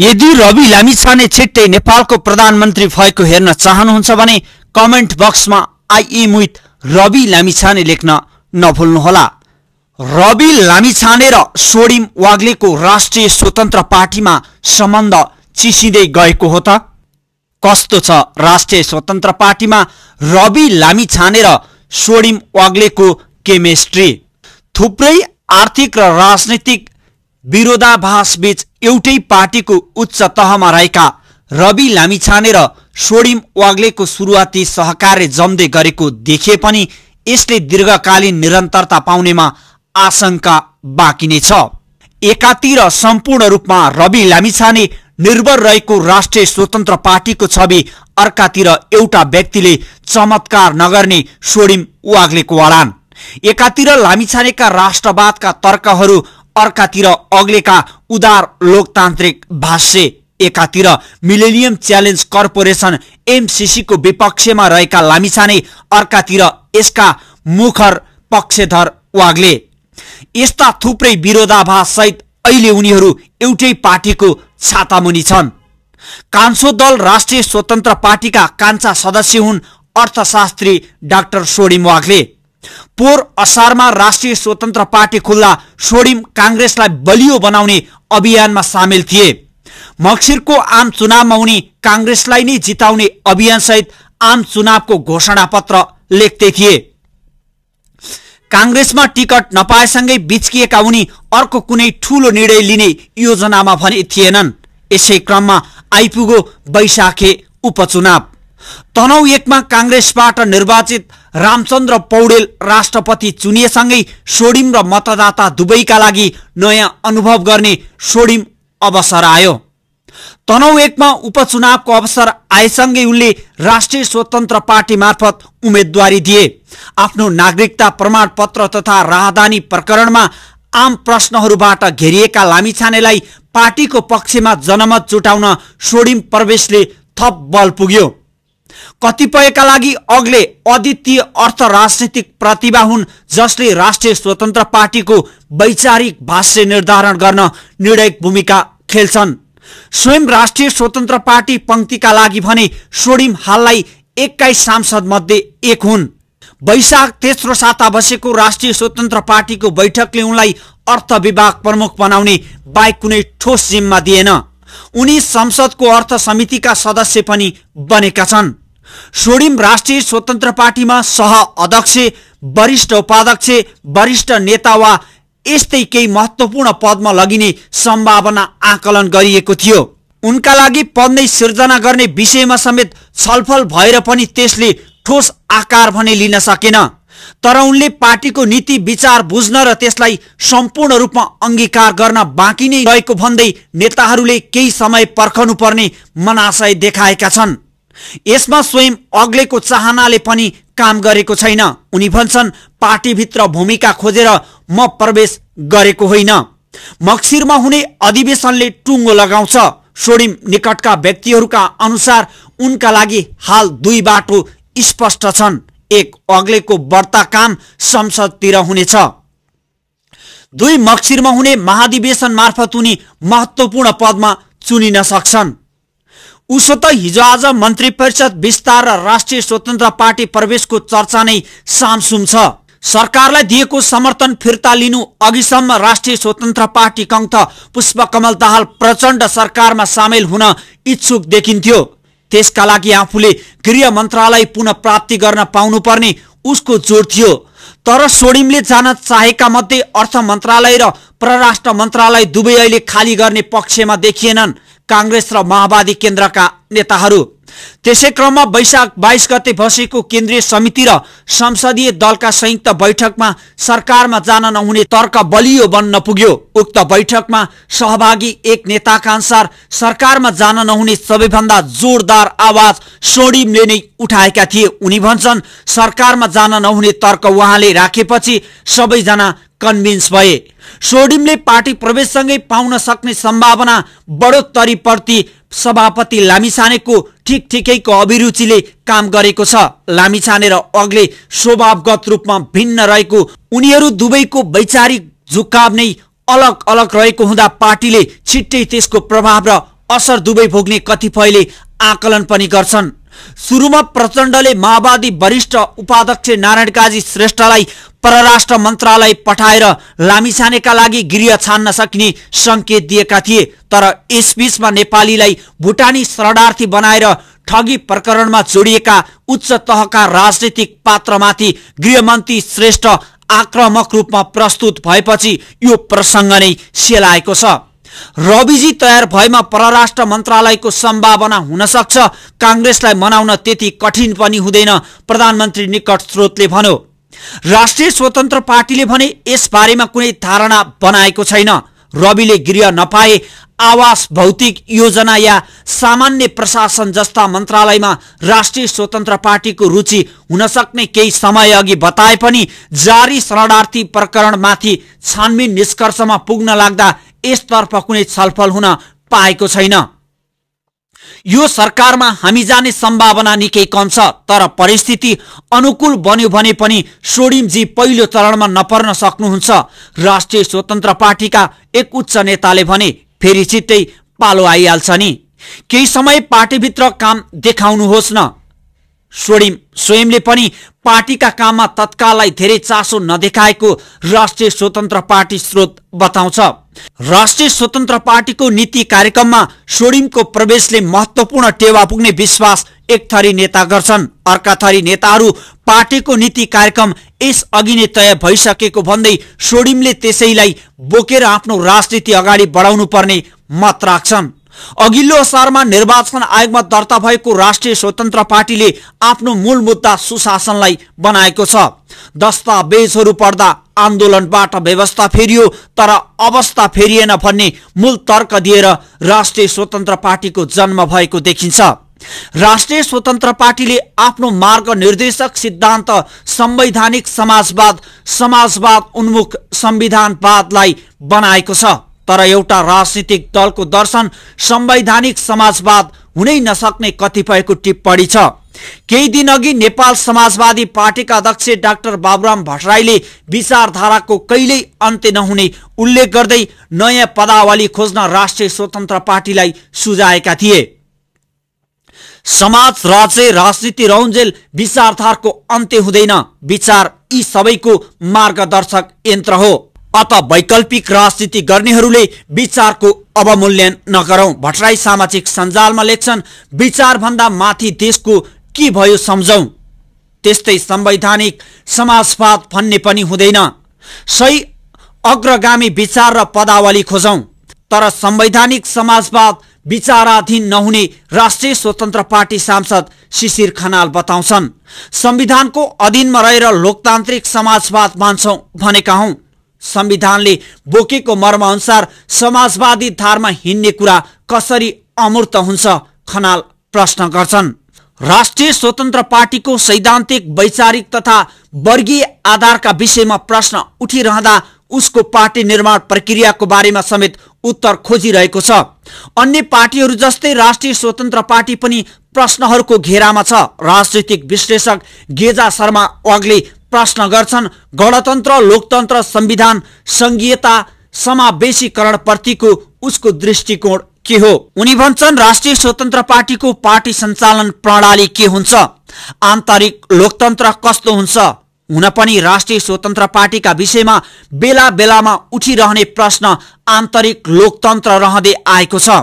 यदि रवि लामिछाने छिट्टै नेपालको प्रधानमन्त्री भएको हेर्न चाहनुहुन्छ भने कमेन्ट बक्समा आइएम विथ रवि लामिछाने लेख्न नभुल्नुहोला रवि लामिछाने र सोडिम वाग्लेको राष्ट्रिय स्वतन्त्र पार्टीमा सम्बन्ध चिसिँदै गएको हो त कस्तो छ राष्ट्रिय स्वतन्त्र पार्टीमा रवि लामिछाने र सोडिम वाग्लेको केमेस्ट्री थुप्रै आर्थिक र राजनीतिक विरोधाभासबीच एउटै पार्टीको उच्च तहमा रहेका रवि लामिछाने र सोडिम वाग्लेको सुरुवाती सहकार्य जम्दै गरेको देखिए पनि यसले दीर्घकालीन निरन्तरता पाउनेमा आशंका बाँकी नै छ एकातिर सम्पूर्ण रूपमा रवि लामिछाने निर्भर रहेको राष्ट्रिय स्वतन्त्र पार्टीको छवि अर्कातिर एउटा व्यक्तिले चमत्कार नगर्ने सोडिम वाग्लेको वडान एकातिर लामिछानेका राष्ट्रवादका तर्कहरू अर्कातिर अग्लेका उदार लोकतान्त्रिक भाष्य एकातिर मिलेनियम च्यालेन्ज कर्पोरेसन एमसिसीको विपक्षमा रहेका लामिछाने अर्कातिर यसका मुखर पक्षधर वाग्ले यस्ता थुप्रै विरोधाभाससहित अहिले उनीहरू एउटै पार्टीको छातामुनि छन् कान्छो दल राष्ट्रिय स्वतन्त्र पार्टीका कान्छा सदस्य हुन् अर्थशास्त्री डाक्टर सोडिम वाग्ले पोहोर असारमा राष्ट्रिय स्वतन्त्र पार्टी खुल्ला सोडिम काङ्ग्रेसलाई बलियो बनाउने अभियानमा सामेल थिए मक्सिरको आम चुनावमा उनी काङ्ग्रेसलाई नै जिताउने अभियानसहित आम चुनावको घोषणा पत्र लेख्दै थिए काङ्ग्रेसमा टिकट नपाएसँगै बिचकिएका उनी अर्को कुनै ठूलो निर्णय लिने योजनामा भने थिएनन् यसै क्रममा आइपुगो वैशाखे उपचुनाव तनौ एकमा काङ्ग्रेसबाट निर्वाचित रामचन्द्र पौडेल राष्ट्रपति चुनिएसँगै सोडिम र मतदाता दुवैका लागि नयाँ अनुभव गर्ने सोडिम अवसर आयो तनौ एकमा उपचुनावको अवसर आएसँगै उनले राष्ट्रिय स्वतन्त्र पार्टी मार्फत उम्मेद्वारी दिए आफ्नो नागरिकता प्रमाणपत्र तथा राहदानी प्रकरणमा आम प्रश्नहरूबाट घेरिएका लामिछानेलाई पार्टीको पक्षमा जनमत जुटाउन सोडिम प्रवेशले थप बल पुग्यो कतिपयका लागि अग्ले अद्वितीय अर्थ राजनीतिक प्रतिभा हुन् जसले राष्ट्रिय स्वतन्त्र पार्टीको वैचारिक भाष्य निर्धारण गर्न निर्णायक भूमिका खेल्छन् स्वयं राष्ट्रिय स्वतन्त्र पार्टी पंक्तिका लागि भने सोडिम हाललाई एक्काइस सांसद मध्ये एक हुन् वैशाख तेस्रो साता बसेको राष्ट्रिय स्वतन्त्र पार्टीको बैठकले उनलाई अर्थ विभाग प्रमुख बनाउने बाहेक कुनै ठोस जिम्मा दिएन उनी संसदको अर्थ समितिका सदस्य पनि बनेका छन् स्वर्णिम राष्ट्रिय स्वतन्त्र पार्टीमा सह अध्यक्ष वरिष्ठ उपाध्यक्ष वरिष्ठ नेता वा यस्तै केही महत्वपूर्ण पदमा लगिने सम्भावना आकलन गरिएको थियो उनका लागि पद नै सिर्जना गर्ने विषयमा समेत छलफल भएर पनि त्यसले ठोस आकार भने लिन सकेन तर उनले पार्टीको नीति विचार बुझ्न र त्यसलाई सम्पूर्ण रूपमा अङ्गीकार गर्न बाँकी नै रहेको भन्दै नेताहरूले केही समय पर्खनुपर्ने मनाशय देखाएका छन् यसमा स्वयं अग्लेको चाहनाले पनि काम गरेको छैन उनी भन्छन् पार्टीभित्र भूमिका खोजेर म प्रवेश गरेको होइन मक्सिरमा हुने अधिवेशनले टुङ्गो लगाउँछ सोडिम निकटका व्यक्तिहरूका अनुसार उनका लागि हाल दुई बाटो स्पष्ट छन् एक अग्लेको बढ्ता काम संसदतिर हुनेछ दुई मक्सिरमा हुने महाधिवेशन मार्फत उनी महत्वपूर्ण पदमा चुनिन सक्छन् उसो त हिजो आज मन्त्री परिषद विस्तार र राष्ट्रिय स्वतन्त्र पार्टी प्रवेशको चर्चा नै सामसुम छ सरकारलाई दिएको समर्थन फिर्ता लिनु अघिसम्म राष्ट्रिय स्वतन्त्र पार्टी कङ्थ पुष्पकमल दाहाल प्रचण्ड सरकारमा सामेल हुन इच्छुक देखिन्थ्यो त्यसका लागि आफूले गृह मन्त्रालय पुनः प्राप्ति गर्न पाउनुपर्ने उसको जोड थियो तर सोडिमले जान चाहेका मध्ये अर्थ मन्त्रालय र परराष्ट्र मन्त्रालय दुवै अहिले खाली गर्ने पक्षमा देखिएनन् कांग्रेस र माओवादी केन्द्रका नेताहरू त्यसै क्रममा वैशाख बाइस गते बसेको केन्द्रीय समिति र संसदीय दलका संयुक्त बैठकमा सरकारमा जान नहुने तर्क बलियो बन्न पुग्यो उक्त बैठकमा सहभागी एक नेताका अनुसार सरकारमा जान नहुने सबैभन्दा जोरदार आवाज सोडिमले नै उठाएका थिए उनी भन्छन् सरकारमा जान नहुने तर्क उहाँले राखेपछि सबैजना कन्भिन्स भए सोडिमले पार्टी प्रवेशसँगै पाउन सक्ने सम्भावना बढोत्तरीप्रति सभापति लामिछानेको ठिक ठिकैको अभिरुचिले काम गरेको छ लामिछाने र अग्ले स्वभावगत रूपमा भिन्न रहेको उनीहरू दुवैको वैचारिक झुकाव नै अलग अलग रहेको हुँदा पार्टीले छिट्टै त्यसको प्रभाव र असर दुवै भोग्ने कतिपयले आकलन पनि गर्छन् सुरुमा प्रचण्डले माओवादी वरिष्ठ उपाध्यक्ष नारायण काजी श्रेष्ठलाई परराष्ट्र मन्त्रालय पठाएर लामिछानेका लागि गृह छान्न सकिने सङ्केत दिएका थिए तर यसबीचमा नेपालीलाई भुटानी शरणार्थी बनाएर ठगी प्रकरणमा जोडिएका उच्च तहका राजनीतिक पात्रमाथि गृहमन्त्री श्रेष्ठ आक्रामक रूपमा प्रस्तुत भएपछि यो प्रसङ्ग नै सेलाएको छ रविजी तयार भएमा परराष्ट्र मन्त्रालयको सम्भावना हुन सक्छ काङ्ग्रेसलाई मनाउन त्यति कठिन पनि हुँदैन प्रधानमन्त्री निकट स्रोतले भन्यो राष्ट्रिय स्वतन्त्र पार्टीले भने यस बारेमा कुनै धारणा बनाएको छैन रविले गृह नपाए आवास भौतिक योजना या सामान्य प्रशासन जस्ता मन्त्रालयमा राष्ट्रिय स्वतन्त्र पार्टीको रुचि हुन सक्ने केही समय अघि बताए पनि जारी शरणार्थी प्रकरणमाथि छानबिन निष्कर्षमा पुग्न लाग्दा यसतर्फ कुनै छलफल हुन पाएको छैन यो सरकारमा हामी जाने सम्भावना निकै कम छ तर परिस्थिति अनुकूल बन्यो भने पनि सोडिमजी पहिलो चरणमा नपर्न सक्नुहुन्छ राष्ट्रिय स्वतन्त्र पार्टीका एक उच्च नेताले भने फेरि छिट्टै पालो आइहाल्छ नि केही समय पार्टीभित्र काम देखाउनुहोस् न सोडिम स्वयंले पनि पार्टीका काममा तत्काललाई धेरै चासो नदेखाएको राष्ट्रिय स्वतन्त्र पार्टी स्रोत बताउँछ राष्ट्रिय स्वतन्त्र पार्टीको नीति कार्यक्रममा सोडिमको प्रवेशले महत्वपूर्ण टेवा पुग्ने विश्वास एक थरी नेता गर्छन् अर्का थरी नेताहरू पार्टीको नीति कार्यक्रम यस अघि नै तय भइसकेको भन्दै सोडिमले त्यसैलाई बोकेर आफ्नो राजनीति अगाडि बढाउनु पर्ने मत राख्छन् अघिल्लो असारमा निर्वाचन आयोगमा दर्ता भएको राष्ट्रिय स्वतन्त्र पार्टीले आफ्नो मूल मुद्दा सुशासनलाई बनाएको छ दस्तावेजहरू पढ्दा आन्दोलनबाट व्यवस्था फेरियो तर अवस्था फेरिएन भन्ने मूल तर्क दिएर राष्ट्रिय स्वतन्त्र पार्टीको जन्म भएको देखिन्छ राष्ट्रिय स्वतन्त्र पार्टीले आफ्नो मार्ग निर्देशक सिद्धान्त संवैधानिक समाजवाद समाजवाद उन्मुख संविधानवादलाई बनाएको छ तर एउटा राजनीतिक दलको दर्शन संवैधानिक समाजवाद हुनै नसक्ने कतिपयको टिप्पणी छ केही दिन अघि नेपाल समाजवादी पार्टीका अध्यक्ष डाक्टर बाबुराम भट्टराईले विचारधाराको कहिल्यै अन्त्य नहुने उल्लेख गर्दै नयाँ पदावली खोज्न राष्ट्रिय स्वतन्त्र पार्टीलाई सुझाएका थिए समाज राज्य राजनीति रौन्जेल विचारधारको अन्त्य हुँदैन विचार यी सबैको मार्गदर्शक यन्त्र हो अत वैकल्पिक राजनीति गर्नेहरूले विचारको अवमूल्यन नगरौं भट्टराई सामाजिक सञ्जालमा लेख्छन् विचारभन्दा माथि देशको के भयो सम्झौं त्यस्तै संवैधानिक समाजवाद भन्ने पनि हुँदैन सही अग्रगामी विचार र पदावली खोजौं तर संवैधानिक समाजवाद विचाराधीन नहुने राष्ट्रिय स्वतन्त्र पार्टी सांसद शिशिर खनाल बताउँछन् संविधानको अधीनमा रहेर लोकतान्त्रिक समाजवाद मान्छौं भनेका हौं संविधानले बोकेको मर्म अनुसार समाजवादी धारमा हिँड्ने कुरा कसरी अमूर्त हुन्छ खनाल प्रश्न गर्छन् राष्ट्रिय स्वतन्त्र पार्टीको सैद्धान्तिक वैचारिक तथा वर्गीय आधारका विषयमा प्रश्न उठिरहँदा उसको पार्टी निर्माण प्रक्रियाको बारेमा समेत उत्तर खोजिरहेको छ अन्य पार्टीहरू जस्तै राष्ट्रिय स्वतन्त्र पार्टी पनि प्रश्नहरूको घेरामा छ राजनैतिक विश्लेषक गेजा शर्मा वाग्ले प्रश्न गर्छन् गणतन्त्र लोकतन्त्र संविधान संघीयता समावेशीकरण प्रतिको उसको दृष्टिकोण के हो उनी भन्छन् राष्ट्रिय स्वतन्त्र पार्टीको पार्टी सञ्चालन प्रणाली के हुन्छ आन्तरिक लोकतन्त्र कस्तो हुन्छ हुन पनि राष्ट्रिय स्वतन्त्र पार्टीका विषयमा बेला बेलामा उठिरहने प्रश्न आन्तरिक लोकतन्त्र रहँदै आएको छ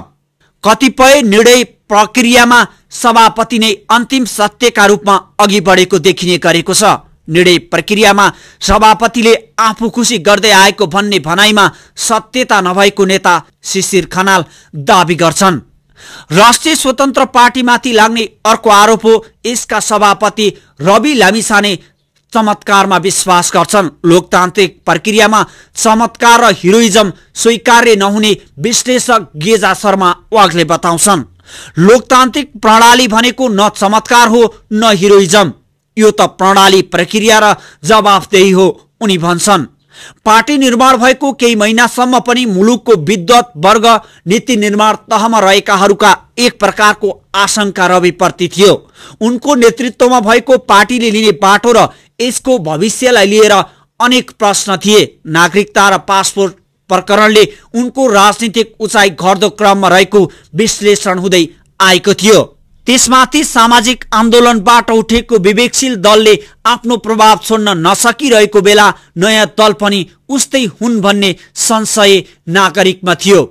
कतिपय निर्णय प्रक्रियामा सभापति नै अन्तिम सत्यका रूपमा अघि बढेको देखिने गरेको छ निर्णय प्रक्रियामा सभापतिले आफू खुसी गर्दै आएको भन्ने भनाइमा सत्यता नभएको नेता शिशिर खनाल दावी गर्छन् राष्ट्रिय स्वतन्त्र पार्टीमाथि लाग्ने अर्को आरोप हो यसका सभापति रवि लामिसाने चमत्कारमा विश्वास गर्छन् लोकतान्त्रिक प्रक्रियामा चमत्कार र हिरोइजम स्वीकार्य नहुने विश्लेषक गेजा शर्मा वागले बताउँछन् लोकतान्त्रिक प्रणाली भनेको न चमत्कार हो न हिरोइजम यो त प्रणाली प्रक्रिया र जवाफदेही हो उनी भन्छन् पार्टी निर्माण भएको केही महिनासम्म पनि मुलुकको विद्वत वर्ग नीति निर्माण तहमा रहेकाहरूका एक प्रकारको आशंका रविप्रति थियो उनको नेतृत्वमा भएको पार्टीले लिने बाटो र यसको भविष्यलाई लिएर अनेक प्रश्न थिए नागरिकता र पासपोर्ट प्रकरणले उनको राजनीतिक उचाइ घट्दो क्रममा रहेको विश्लेषण हुँदै आएको थियो त्यसमाथि सामाजिक आन्दोलनबाट उठेको विवेकशील दलले आफ्नो प्रभाव छोड्न नसकिरहेको बेला नयाँ दल पनि उस्तै हुन् भन्ने संशय नागरिकमा थियो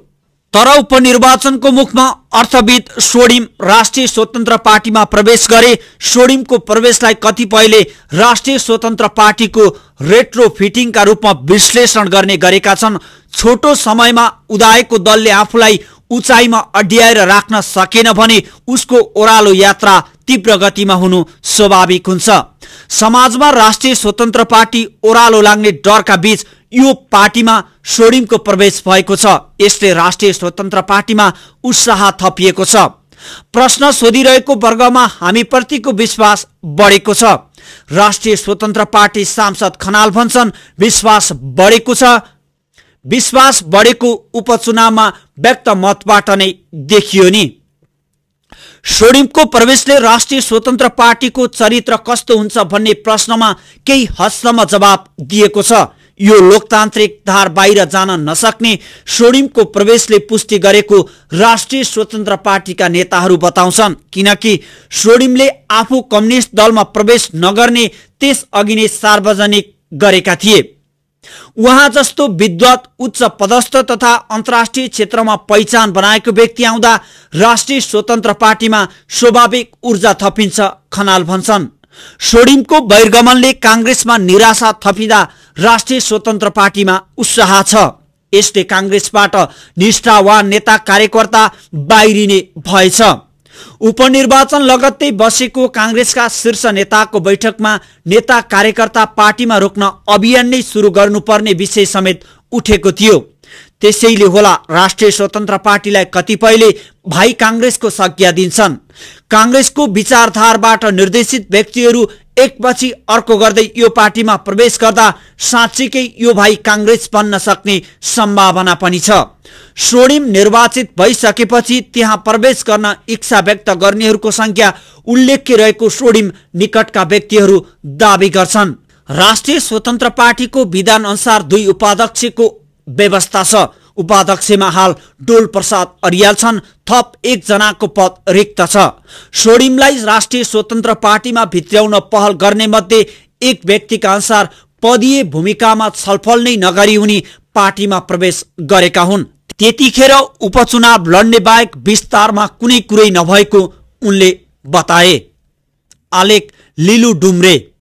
तर उपनिर्वाचनको मुखमा अर्थविद सोडिम राष्ट्रिय स्वतन्त्र पार्टीमा प्रवेश गरे सोडिमको प्रवेशलाई कतिपयले राष्ट्रिय स्वतन्त्र पार्टीको रेट्रो फिटिङका रूपमा विश्लेषण गर्ने गरेका छन् छोटो समयमा उदाएको दलले आफूलाई उचाइमा अड्याएर राख्न सकेन भने उसको ओह्रालो यात्रा तीव्र गतिमा हुनु स्वाभाविक हुन्छ समाजमा राष्ट्रिय स्वतन्त्र पार्टी ओह्रालो लाग्ने डरका बीच यो पार्टीमा सोडिमको प्रवेश भएको छ यसले राष्ट्रिय स्वतन्त्र पार्टीमा उत्साह थपिएको छ प्रश्न सोधिरहेको वर्गमा हामीप्रतिको विश्वास बढेको छ राष्ट्रिय स्वतन्त्र पार्टी सांसद खनाल भन्छन् विश्वास बढेको छ विश्वास बढेको उपचुनावमा व्यक्त मतबाट नै देखियो नि सोडिमको प्रवेशले राष्ट्रिय स्वतन्त्र पार्टीको चरित्र कस्तो हुन्छ भन्ने प्रश्नमा केही हदसम्म जवाब दिएको छ यो लोकतान्त्रिक धार बाहिर जान नसक्ने सोडिमको प्रवेशले पुष्टि गरेको राष्ट्रिय स्वतन्त्र पार्टीका नेताहरू बताउँछन् किनकि सोडिमले आफू कम्युनिस्ट दलमा प्रवेश नगर्ने त्यसअघि नै सार्वजनिक गरेका थिए उहाँ जस्तो विद्वत उच्च पदस्थ तथा अन्तर्राष्ट्रिय क्षेत्रमा पहिचान बनाएको व्यक्ति आउँदा राष्ट्रिय स्वतन्त्र पार्टीमा स्वाभाविक ऊर्जा थपिन्छ खनाल भन्छन् सोडिमको बहिर्गमनले काङ्ग्रेसमा निराशा थपिँदा राष्ट्रिय स्वतन्त्र पार्टीमा उत्साह छ यसले काङ्ग्रेसबाट निष्ठावान नेता कार्यकर्ता बाहिरिने भएछ उपनिर्वाचन लगत्तै बसेको काङ्ग्रेसका शीर्ष नेताको बैठकमा नेता कार्यकर्ता पार्टीमा रोक्न अभियान नै सुरु गर्नुपर्ने विषय समेत उठेको थियो त्यसैले होला राष्ट्रिय स्वतन्त्र पार्टीलाई कतिपयले भाइ काङ्ग्रेसको संज्ञा दिन्छन् काङ्ग्रेसको विचारधारबाट निर्देशित व्यक्तिहरू एकपछि अर्को गर्दै यो पार्टीमा प्रवेश गर्दा साँच्चीकै यो भाइ काङ्ग्रेस बन्न सक्ने सम्भावना पनि छ स्वर्णिम निर्वाचित भइसकेपछि त्यहाँ प्रवेश गर्न इच्छा व्यक्त गर्नेहरूको संख्या उल्लेख्य रहेको स्वर्णिम निकटका व्यक्तिहरू दावी गर्छन् राष्ट्रिय स्वतन्त्र पार्टीको विधान अनुसार दुई उपाध्यक्षको व्यवस्था छ उपाध्यक्षमा हाल डोल प्रसाद अरियाल छन् थप एकजनाको पद रिक्त छ सोडिमलाई राष्ट्रिय स्वतन्त्र पार्टीमा भित्र्याउन पहल गर्ने मध्ये एक व्यक्तिका अनुसार पदीय भूमिकामा छलफल नै नगरी उनी पार्टीमा प्रवेश गरेका हुन् त्यतिखेर उपचुनाव लड्ने बाहेक विस्तारमा कुनै कुरै नभएको उनले बताए आलेख लिलु डुम्रे